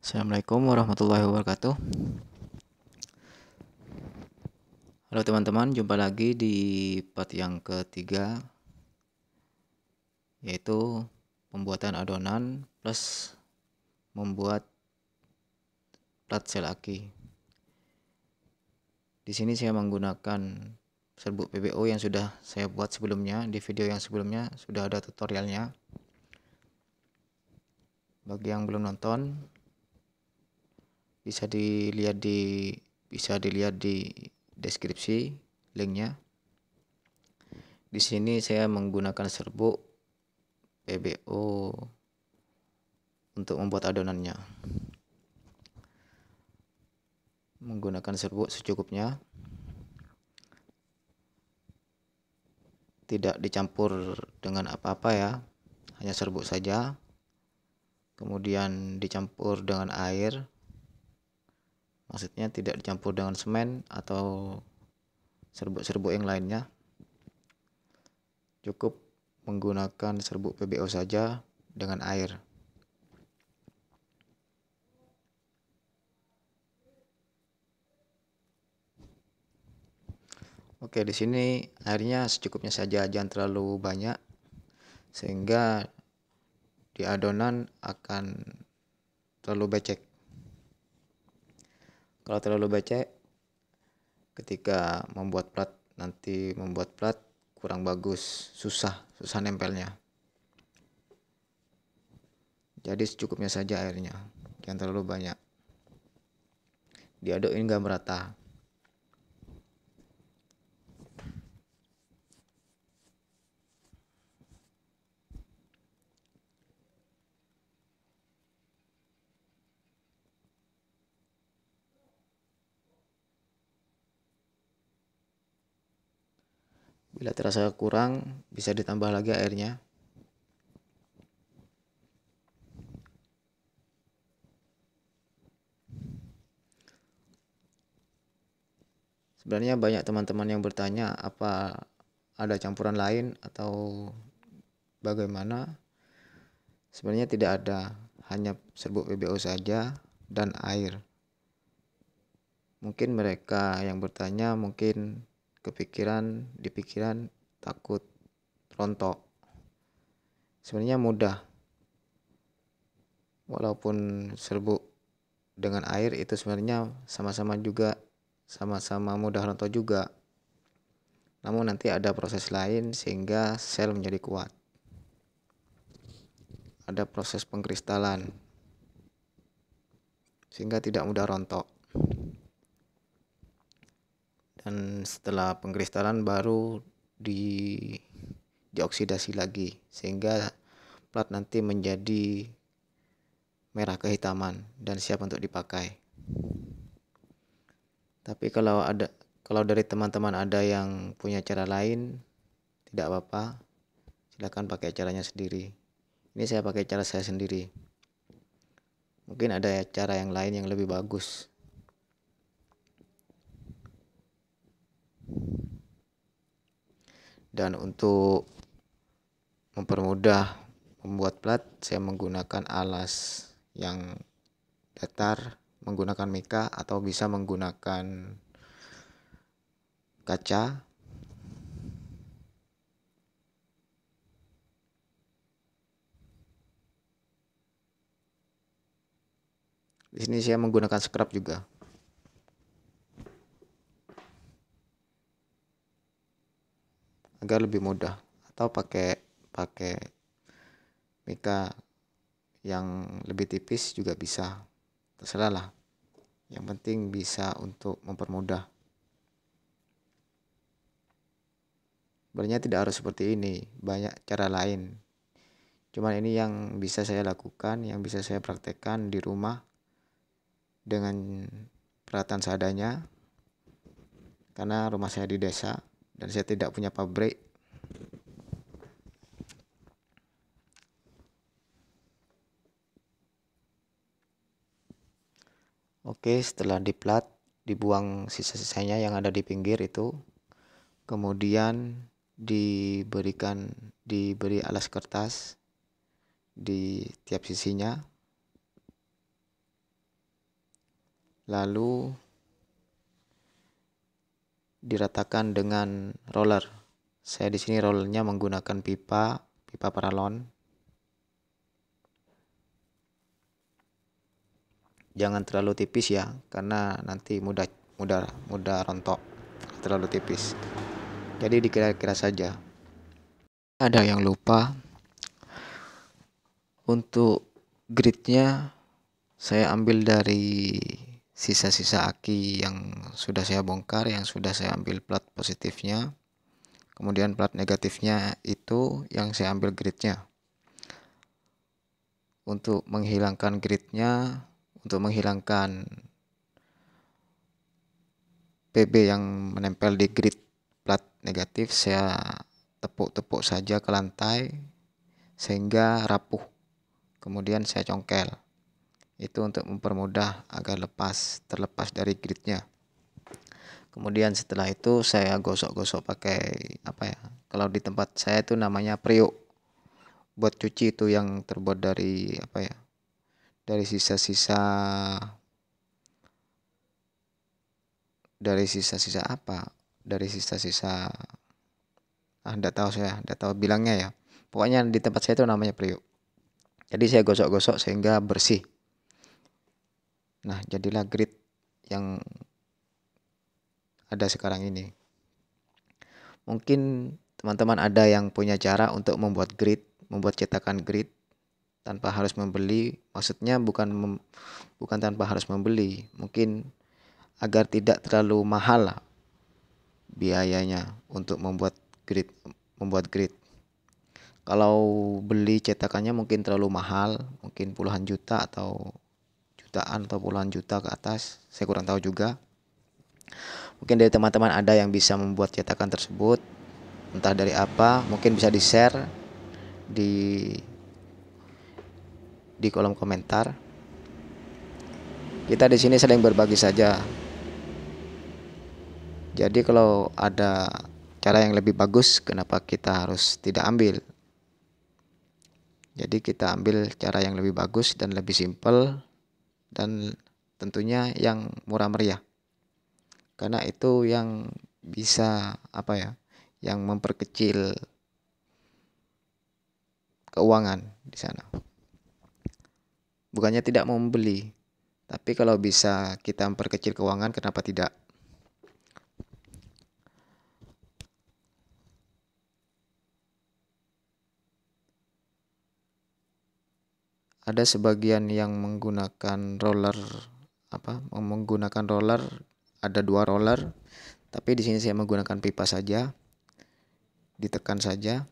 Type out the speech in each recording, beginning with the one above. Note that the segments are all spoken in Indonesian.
Assalamualaikum warahmatullahi wabarakatuh Halo teman-teman, jumpa lagi di part yang ketiga Yaitu pembuatan adonan plus membuat plat sel aki Di sini saya menggunakan serbuk PBO yang sudah saya buat sebelumnya Di video yang sebelumnya sudah ada tutorialnya Bagi yang belum nonton, bisa dilihat di bisa dilihat di deskripsi linknya di sini saya menggunakan serbuk PBO untuk membuat adonannya menggunakan serbuk secukupnya tidak dicampur dengan apa-apa ya hanya serbuk saja kemudian dicampur dengan air maksudnya tidak dicampur dengan semen atau serbuk-serbuk yang lainnya cukup menggunakan serbuk PBO saja dengan air Oke, di sini airnya secukupnya saja, jangan terlalu banyak sehingga di adonan akan terlalu becek kalau terlalu becek ketika membuat plat nanti membuat plat kurang bagus susah susah nempelnya jadi secukupnya saja airnya jangan terlalu banyak diaduk ini nggak merata Bila terasa kurang, bisa ditambah lagi airnya. Sebenarnya banyak teman-teman yang bertanya apa ada campuran lain atau bagaimana. Sebenarnya tidak ada, hanya serbuk PBO saja dan air. Mungkin mereka yang bertanya mungkin kepikiran di pikiran takut rontok sebenarnya mudah walaupun serbuk dengan air itu sebenarnya sama-sama juga sama-sama mudah rontok juga namun nanti ada proses lain sehingga sel menjadi kuat ada proses pengkristalan sehingga tidak mudah rontok dan setelah pengkristalan baru di dioksidasi lagi sehingga plat nanti menjadi merah kehitaman dan siap untuk dipakai. Tapi kalau ada kalau dari teman-teman ada yang punya cara lain tidak apa-apa. Silakan pakai caranya sendiri. Ini saya pakai cara saya sendiri. Mungkin ada ya cara yang lain yang lebih bagus. Dan untuk mempermudah membuat plat, saya menggunakan alas yang datar, menggunakan mika atau bisa menggunakan kaca Di sini saya menggunakan scrap juga. agar lebih mudah atau pakai pakai mika yang lebih tipis juga bisa terserah lah yang penting bisa untuk mempermudah sebenarnya tidak harus seperti ini banyak cara lain cuman ini yang bisa saya lakukan yang bisa saya praktekkan di rumah dengan peralatan seadanya karena rumah saya di desa dan saya tidak punya pabrik Oke, setelah diplat, dibuang sisa-sisanya yang ada di pinggir itu. Kemudian diberikan diberi alas kertas di tiap sisinya. Lalu diratakan dengan roller. Saya di sini rollernya menggunakan pipa, pipa paralon. Jangan terlalu tipis ya, karena nanti mudah mudah mudah rontok terlalu tipis. Jadi dikira-kira saja. Ada yang lupa untuk gridnya saya ambil dari sisa-sisa aki yang sudah saya bongkar, yang sudah saya ambil plat positifnya. Kemudian plat negatifnya itu yang saya ambil gridnya. Untuk menghilangkan gridnya, untuk menghilangkan PB yang menempel di grid plat negatif, saya tepuk-tepuk saja ke lantai sehingga rapuh. Kemudian saya congkel itu untuk mempermudah agar lepas terlepas dari gridnya kemudian setelah itu saya gosok-gosok pakai apa ya kalau di tempat saya itu namanya priuk buat cuci itu yang terbuat dari apa ya dari sisa-sisa dari sisa-sisa apa dari sisa-sisa ah tidak tahu saya tidak tahu bilangnya ya pokoknya di tempat saya itu namanya priuk jadi saya gosok-gosok sehingga bersih Nah, jadilah grid yang ada sekarang ini. Mungkin teman-teman ada yang punya cara untuk membuat grid, membuat cetakan grid tanpa harus membeli. Maksudnya bukan mem, bukan tanpa harus membeli, mungkin agar tidak terlalu mahal lah biayanya untuk membuat grid, membuat grid. Kalau beli cetakannya mungkin terlalu mahal, mungkin puluhan juta atau jutaan atau puluhan juta ke atas saya kurang tahu juga mungkin dari teman-teman ada yang bisa membuat cetakan tersebut entah dari apa mungkin bisa di share di di kolom komentar kita di sini saling berbagi saja jadi kalau ada cara yang lebih bagus kenapa kita harus tidak ambil jadi kita ambil cara yang lebih bagus dan lebih simpel dan tentunya yang murah meriah karena itu yang bisa apa ya yang memperkecil keuangan di sana bukannya tidak mau membeli tapi kalau bisa kita memperkecil keuangan kenapa tidak ada sebagian yang menggunakan roller apa menggunakan roller ada dua roller tapi di sini saya menggunakan pipa saja ditekan saja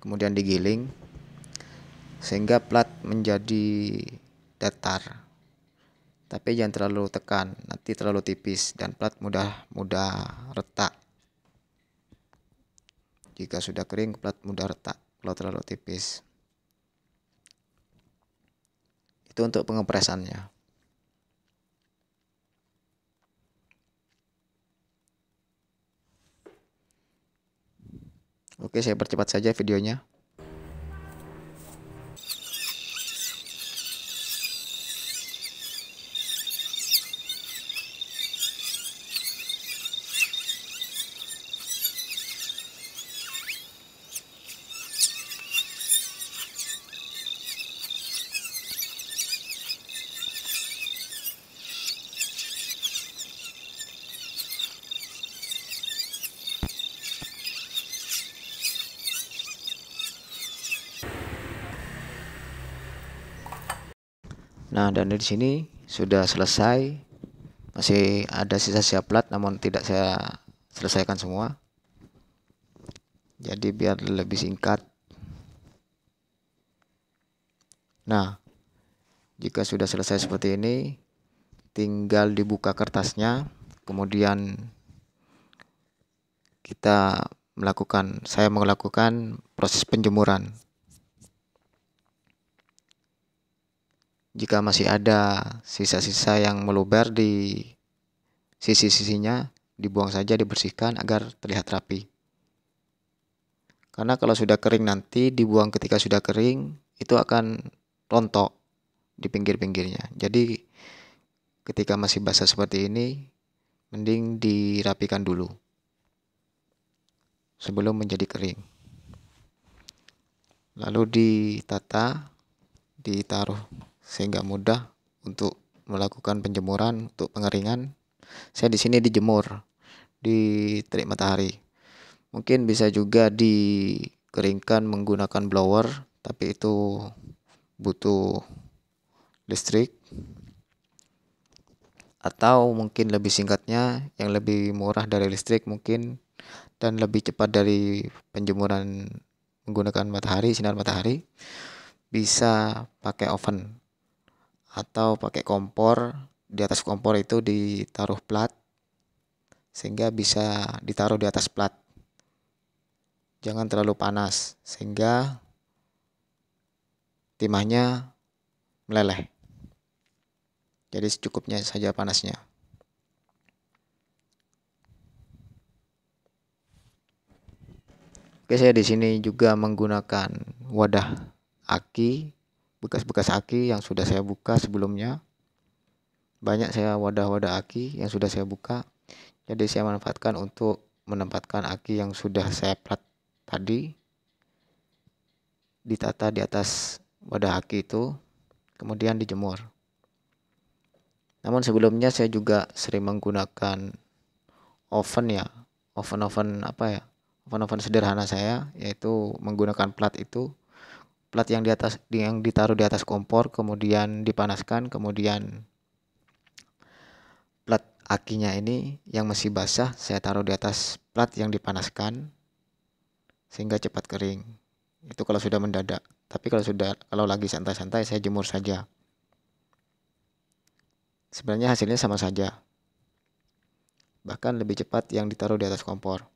kemudian digiling sehingga plat menjadi datar tapi jangan terlalu tekan nanti terlalu tipis dan plat mudah mudah retak jika sudah kering plat mudah retak kalau terlalu tipis itu untuk pengepresannya. Oke, saya percepat saja videonya. Nah, dan di sini sudah selesai. Masih ada sisa siap plat namun tidak saya selesaikan semua. Jadi biar lebih singkat. Nah, jika sudah selesai seperti ini, tinggal dibuka kertasnya, kemudian kita melakukan saya melakukan proses penjemuran jika masih ada sisa-sisa yang meluber di sisi-sisinya, dibuang saja, dibersihkan agar terlihat rapi. Karena kalau sudah kering nanti dibuang ketika sudah kering, itu akan rontok di pinggir-pinggirnya. Jadi ketika masih basah seperti ini, mending dirapikan dulu sebelum menjadi kering. Lalu ditata, ditaruh sehingga mudah untuk melakukan penjemuran untuk pengeringan. Saya di sini dijemur di terik matahari. Mungkin bisa juga dikeringkan menggunakan blower, tapi itu butuh listrik. Atau mungkin lebih singkatnya, yang lebih murah dari listrik mungkin dan lebih cepat dari penjemuran menggunakan matahari, sinar matahari bisa pakai oven atau pakai kompor di atas kompor itu ditaruh plat sehingga bisa ditaruh di atas plat jangan terlalu panas sehingga timahnya meleleh jadi secukupnya saja panasnya Oke, saya di sini juga menggunakan wadah aki bekas-bekas aki yang sudah saya buka sebelumnya. Banyak saya wadah-wadah aki yang sudah saya buka. Jadi saya manfaatkan untuk menempatkan aki yang sudah saya plat tadi ditata di atas wadah aki itu kemudian dijemur. Namun sebelumnya saya juga sering menggunakan oven ya, oven-oven apa ya? Oven-oven sederhana saya yaitu menggunakan plat itu plat yang di atas yang ditaruh di atas kompor kemudian dipanaskan kemudian plat akinya ini yang masih basah saya taruh di atas plat yang dipanaskan sehingga cepat kering itu kalau sudah mendadak tapi kalau sudah kalau lagi santai-santai saya jemur saja sebenarnya hasilnya sama saja bahkan lebih cepat yang ditaruh di atas kompor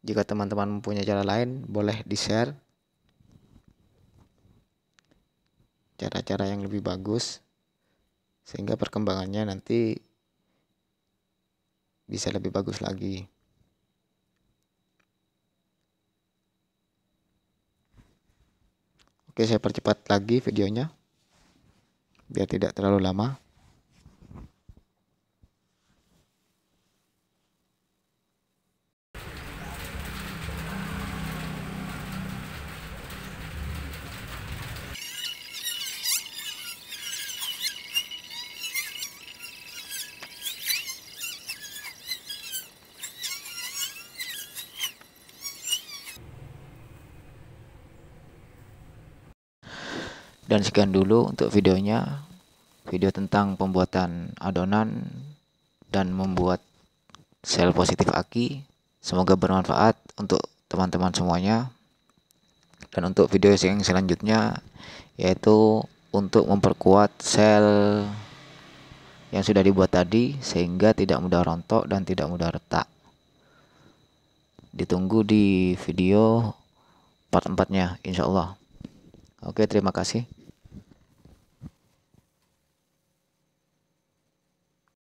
jika teman-teman mempunyai cara lain, boleh di-share cara-cara yang lebih bagus sehingga perkembangannya nanti bisa lebih bagus lagi. Oke, saya percepat lagi videonya biar tidak terlalu lama. Dan sekian dulu untuk videonya. Video tentang pembuatan adonan dan membuat sel positif aki. Semoga bermanfaat untuk teman-teman semuanya. Dan untuk video yang selanjutnya yaitu untuk memperkuat sel yang sudah dibuat tadi sehingga tidak mudah rontok dan tidak mudah retak. Ditunggu di video part empatnya nya insya Oke, terima kasih.